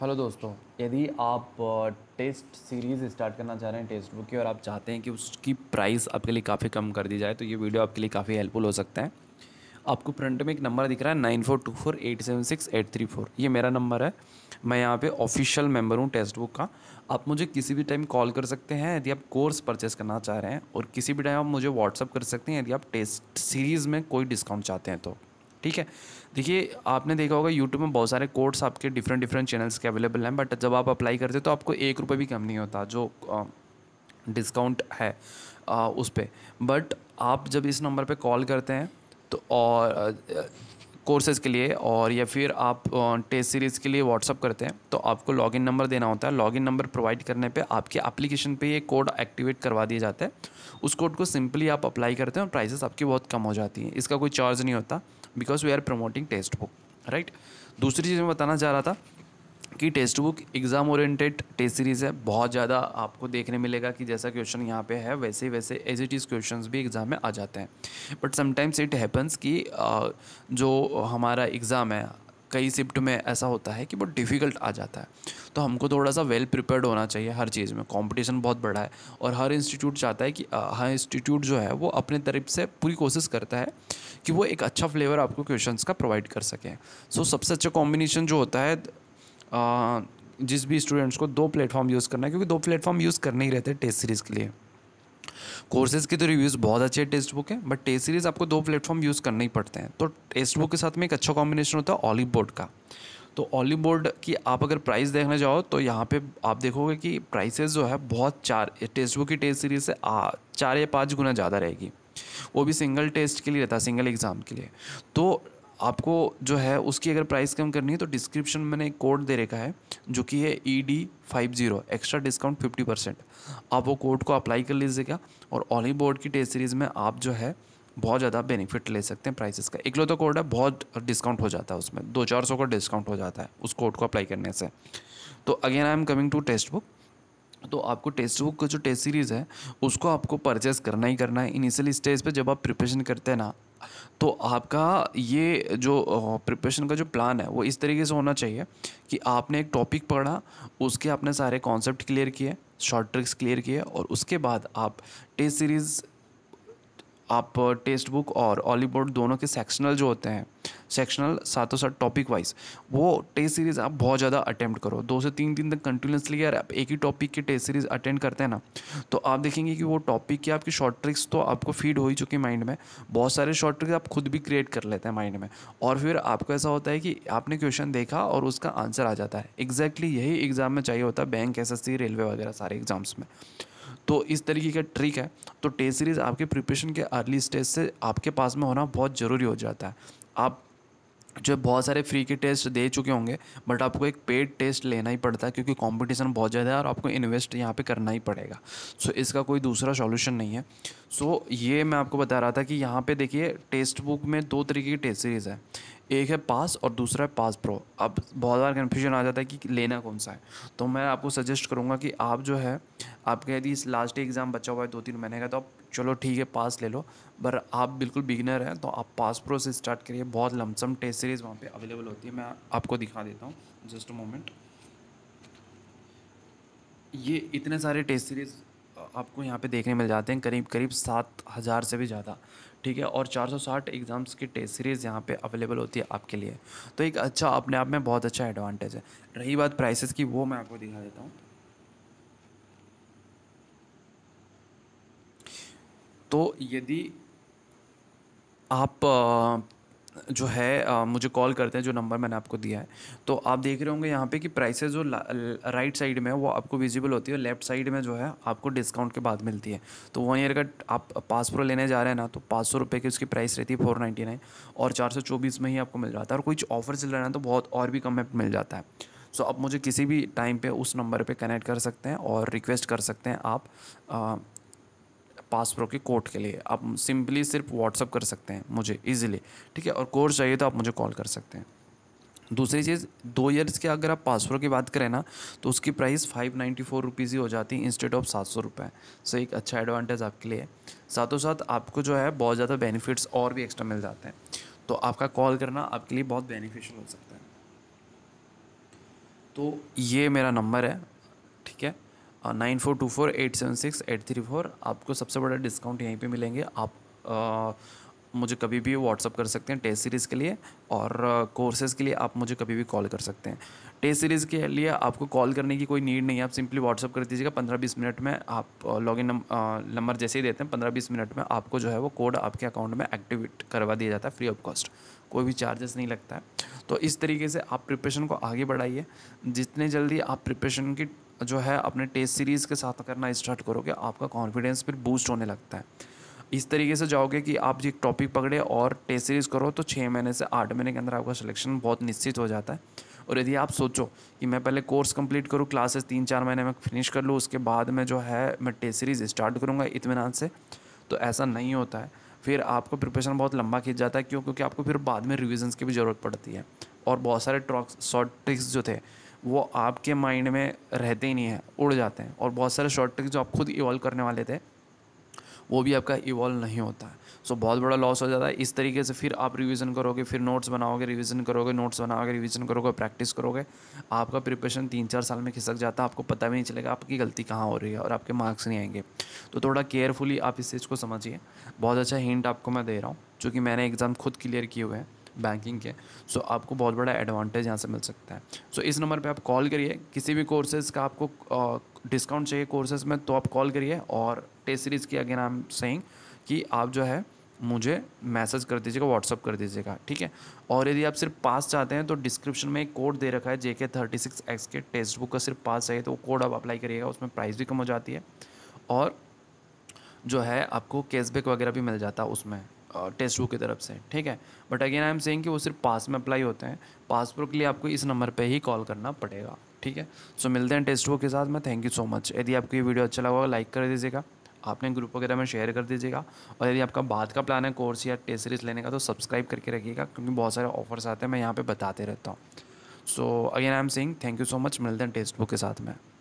hello दोस्तों यदि आप टेस्ट सीरीज़ स्टार्ट करना चाह रहे हैं टेस्ट बुक की और आप चाहते हैं कि उसकी प्राइस आपके लिए काफ़ी कम कर दी जाए तो ये वीडियो आपके लिए काफ़ी हेल्पफुल हो सकता है आपको प्रिंट में एक नंबर दिख रहा है nine four two four eight seven six eight three four ये मेरा नंबर है मैं यहाँ पे ऑफिशियल मेंबर हूँ टेस्ट बुक का आप मुझे किसी भी टाइम कॉल कर सकते हैं यदि आप कोर्स परचेस करना चाह रहे हैं और किसी भी टाइम आप मुझे व्हाट्सअप कर सकते हैं यदि आप टेस्ट सीरीज़ में कोई डिस्काउंट चाहते हैं तो ठीक है देखिए आपने देखा होगा यूट्यूब में बहुत सारे कोर्ट्स आपके डिफरेंट डिफरेंट चैनल्स के अवेलेबल हैं बट जब आप अप्लाई करते हो तो आपको एक रुपये भी कम नहीं होता जो डिस्काउंट है आ, उस पर बट आप जब इस नंबर पर कॉल करते हैं तो और कोर्सेज़ के लिए और या फिर आप टेस्ट सीरीज़ के लिए व्हाट्सअप करते हैं तो आपको लॉगिन नंबर देना होता है लॉगिन नंबर प्रोवाइड करने पे आपके एप्लीकेशन पे ये कोड एक्टिवेट करवा दिया जाता है उस कोड को सिंपली आप अप्लाई करते हैं और प्राइसेस आपकी बहुत कम हो जाती हैं इसका कोई चार्ज नहीं होता because we are promoting Testbook right दूसरी चीज़ मैं बताना चाह रहा था कि Testbook exam oriented test series है बहुत ज़्यादा आपको देखने मिलेगा कि जैसा क्वेश्चन यहाँ पे है वैसे वैसे एज इट इज़ क्वेश्चन भी एग्ज़ाम में आ जाते हैं बट समटाइम्स इट हैपन्स कि जो हमारा एग्ज़ाम है कई शिफ्ट में ऐसा होता है कि बहुत डिफ़िकल्ट आ जाता है तो हमको थोड़ा सा वेल प्रिपेयर्ड होना चाहिए हर चीज़ में कंपटीशन बहुत बड़ा है और हर इंस्टीट्यूट चाहता है कि हर इंस्टीट्यूट जो है वो अपने तरफ से पूरी कोशिश करता है कि वो एक अच्छा फ्लेवर आपको क्वेश्चंस का प्रोवाइड कर सकें सो so, सबसे अच्छा कॉम्बिनेशन जो होता है जिस भी स्टूडेंट्स को दो प्लेटफॉर्म यूज़ करना है क्योंकि दो प्लेटफॉर्म यूज़ करने ही रहते हैं टेस्ट सीरीज़ के लिए कोर्सेज़ के तो रिव्यूज़ बहुत अच्छे टेक्स्ट बुक है बट टेस्ट सीरीज़ आपको दो प्लेटफॉर्म यूज़ करने ही पड़ते हैं तो टेक्स्ट बुक के साथ में एक अच्छा कॉम्बिनेशन होता है ऑलिव बोर्ड का तो ऑलिव बोर्ड की आप अगर प्राइस देखने जाओ तो यहाँ पे आप देखोगे कि प्राइसेस जो है बहुत चार टेस्ट बुक की टेस्ट सीरीज़ से आ, चार या पाँच गुना ज़्यादा रहेगी वो भी सिंगल टेस्ट के लिए रहता है सिंगल एग्ज़ाम के लिए तो आपको जो है उसकी अगर प्राइस कम करनी है तो डिस्क्रिप्शन में मैंने एक कोड दे रखा है जो कि है E D five zero extra discount fifty percent आप वो कोड को अप्लाई कर लीजिएगा और ऑली बोर्ड की टेस्ट सीरीज़ में आप जो है बहुत ज़्यादा बेनिफिट ले सकते हैं प्राइसेस का एक लो तो कोड है बहुत डिस्काउंट हो जाता है उसमें दो चार सौ का डिस्काउंट हो जाता है उस कोड को अप्लाई करने से तो again I am coming to Testbook तो आपको टेक्स्ट बुक का जो टेस्ट सीरीज़ है उसको आपको परचेस करना ही करना है इनिशियल स्टेज पे जब आप प्रिपरेशन करते हैं ना तो आपका ये जो प्रिपरेशन का जो प्लान है वो इस तरीके से होना चाहिए कि आपने एक टॉपिक पढ़ा उसके आपने सारे कॉन्सेप्ट क्लियर किए शॉर्ट ट्रिक्स क्लियर किए और उसके बाद आप टेस्ट सीरीज़ आप टेक्स्ट बुक और ऑली बोर्ड दोनों के सेक्शनल जो होते हैं सेक्शनल सातों सात टॉपिक वाइज वो टेस्ट सीरीज़ आप बहुत ज़्यादा अटैम्प्ट करो दो से तीन दिन तक कंटिन्यूसली यार आप एक ही टॉपिक के टेस्ट सीरीज़ अटेंड करते हैं ना तो आप देखेंगे कि वो टॉपिक की आपकी शॉर्ट ट्रिक्स तो आपको फीड हो ही चुकी माइंड में बहुत सारे शॉर्ट ट्रिक्स आप खुद भी क्रिएट कर लेते हैं माइंड में और फिर आपको ऐसा होता है कि आपने क्वेश्चन देखा और उसका आंसर आ जाता है एग्जैक्टली exactly यही एग्ज़ाम में चाहिए होता है बैंक एस रेलवे वगैरह सारे एग्ज़ाम्स में तो इस तरीके का ट्रिक है तो टेस्ट सीरीज़ आपके प्रिपरेशन के अर्ली स्टेज से आपके पास में होना बहुत ज़रूरी हो जाता है आप जो बहुत सारे फ्री के टेस्ट दे चुके होंगे बट आपको एक पेड टेस्ट लेना ही पड़ता है क्योंकि कंपटीशन बहुत ज़्यादा है और आपको इन्वेस्ट यहाँ पे करना ही पड़ेगा सो so, इसका कोई दूसरा सॉल्यूशन नहीं है सो so, ये मैं आपको बता रहा था कि यहाँ पे देखिए टेस्ट बुक में दो तरीके की टेस्ट सीरीज़ है एक है पास और दूसरा है पास प्रो अब बहुत बार कन्फ्यूजन आ जाता है कि लेना कौन सा है तो मैं आपको सजेस्ट करूँगा कि आप जो है आपके यदि इस लास्ट एग्ज़ाम बचा हुआ है दो तीन महीने का तो आप चलो ठीक है पास ले लो पर आप बिल्कुल बिगनर हैं तो आप पास प्रो से स्टार्ट करिए बहुत लमसम टेस्ट सीरीज़ वहाँ पे अवेलेबल होती है मैं आपको दिखा देता हूँ जस्ट अ मोमेंट ये इतने सारे टेस्ट सीरीज़ आपको यहाँ पे देखने मिल जाते हैं करीब करीब सात हज़ार से भी ज़्यादा ठीक है और 460 एग्ज़ाम्स की टेस्ट सीरीज़ यहाँ पे अवेलेबल होती है आपके लिए तो एक अच्छा अपने आप में बहुत अच्छा एडवांटेज है रही बात प्राइसेस की वो मैं आपको दिखा देता हूँ तो यदि आप जो है मुझे कॉल करते हैं जो नंबर मैंने आपको दिया है तो आप देख रहे होंगे यहाँ पे कि प्राइसेस जो राइट साइड में है वो आपको विजिबल होती है लेफ्ट साइड में जो है आपको डिस्काउंट के बाद मिलती है तो वन ईयर का आप पास प्रो लेने जा रहे हैं ना तो पाँच सौ रुपये की उसकी प्राइस रहती है फोर नाइन्टी नाइन और चार सौ चौबीस में ही आपको मिल जाता है और कुछ ऑफर चल रहा है तो बहुत और भी कम में मिल जाता है सो आप मुझे किसी भी टाइम पर उस नंबर पर कनेक्ट कर सकते हैं और रिक्वेस्ट कर सकते हैं आप पास प्रो के कोड के लिए आप सिंपली सिर्फ व्हाट्सअप कर सकते हैं मुझे ईजिली ठीक है और कोर्स चाहिए तो आप मुझे कॉल कर सकते हैं दूसरी चीज़ दो ईयर्स के अगर आप पासपोर्ट की बात करें ना तो उसकी price five ninety four rupees ही हो जाती है इंस्टेड ऑफ सात सौ रुपये सो एक अच्छा एडवांटेज आपके लिए है साथों साथ आपको जो है बहुत ज़्यादा बेनिफिट्स और भी एक्स्ट्रा मिल जाते हैं तो आपका कॉल करना आपके लिए बहुत बेनिफिशियल हो सकता है तो ये मेरा नंबर है nine four two four eight seven six eight three four आपको सबसे बड़ा डिस्काउंट यहीं पे मिलेंगे आप आ, मुझे कभी भी व्हाट्सअप कर सकते हैं टेस्ट सीरीज़ के लिए और कोर्सेज़ के लिए आप मुझे कभी भी कॉल कर सकते हैं टेस्ट सीरीज़ के लिए आपको कॉल करने की कोई नीड नहीं है आप सिंपली व्हाट्सअप कर दीजिएगा पंद्रह बीस मिनट में आप लॉग इन नंबर जैसे ही देते हैं पंद्रह बीस मिनट में आपको जो है वो कोड आपके अकाउंट में एक्टिवेट करवा दिया जाता है फ्री ऑफ कॉस्ट कोई भी चार्जेस नहीं लगता है तो इस तरीके से आप प्रिपरेशन को आगे बढ़ाइए जितने जल्दी आप प्रिपरेशन की जो है अपने टेस्ट सीरीज़ के साथ करना स्टार्ट करोगे आपका कॉन्फिडेंस फिर बूस्ट होने लगता है इस तरीके से जाओगे कि आप एक टॉपिक पकड़े और टेस्ट सीरीज़ करो तो छः महीने से आठ महीने के अंदर आपका सिलेक्शन बहुत निश्चित हो जाता है और यदि आप सोचो कि मैं पहले कोर्स कंप्लीट करूँ क्लासेस तीन चार महीने में फिनिश कर लूँ उसके बाद में जो है मैं टेस्ट सीरीज़ स्टार्ट करूँगा इतमान से तो ऐसा नहीं होता है फिर आपका प्रिपरेशन बहुत लंबा खींच जाता है क्यों क्योंकि आपको फिर बाद में रिविजन्स की भी ज़रूरत पड़ती है और बहुत सारे ट्रॉक्स शॉर्ट ट्रिक्स जो थे वो आपके माइंड में रहते ही नहीं है उड़ जाते हैं और बहुत सारे शॉर्ट ट्रिक जो आप खुद इवॉल्व करने वाले थे वो भी आपका इवॉल्व नहीं होता है सो so, बहुत बड़ा लॉस हो जाता है इस तरीके से फिर आप रिवीजन करोगे फिर नोट्स बनाओगे रिवीजन करोगे नोट्स बनाओगे रिवीजन करोगे प्रैक्टिस करोगे आपका प्रिपरेशन तीन चार साल में खिसक जाता है आपको पता भी नहीं चलेगा आपकी गलती कहाँ हो रही है और आपके मार्क्स नहीं आएंगे तो थोड़ा केयरफुली आप इस चीज़ को समझिए बहुत अच्छा हिंट आपको मैं दे रहा हूँ चूँकि मैंने एग्ज़ाम खुद क्लियर किए हुए हैं बैंकिंग के सो so, आपको बहुत बड़ा एडवांटेज यहाँ से मिल सकता है सो so, इस नंबर पे आप कॉल करिए किसी भी कोर्सेज़ का आपको डिस्काउंट चाहिए कोर्सेज़ में तो आप कॉल करिए और टेस्ट सीरीज़ की अगेन आई एम सेइंग कि आप जो है मुझे मैसेज कर दीजिएगा व्हाट्सअप कर दीजिएगा ठीक है और यदि आप सिर्फ पास चाहते हैं तो डिस्क्रिप्शन में एक कोड दे रखा है J K thirty six X के टेक्स्ट बुक का सिर्फ पास चाहिए तो वो कोड आप अप्लाई करिएगा उसमें प्राइस भी कम हो जाती है और जो है आपको कैशबैक वगैरह भी मिल जाता है उसमें टेस्ट बुक की तरफ से ठीक है but again I am saying कि वो सिर्फ पास में अप्लाई होते हैं पासपोर्ट के लिए आपको इस नंबर पे ही कॉल करना पड़ेगा ठीक है सो so, मिलते हैं टेस्ट बुक के साथ में थैंक यू सो मच यदि आपको ये वीडियो अच्छा लगा लाइक कर दीजिएगा आपने ग्रुप वगैरह में शेयर कर दीजिएगा और यदि आपका बाद का प्लान है कोर्स या टेस्ट सीरीज लेने का तो सब्सक्राइब करके रखिएगा क्योंकि बहुत सारे ऑफर्स आते हैं मैं यहाँ पर बताते रहता हूँ so again I am saying thank you so much मिलते हैं टेस्ट बुक के साथ में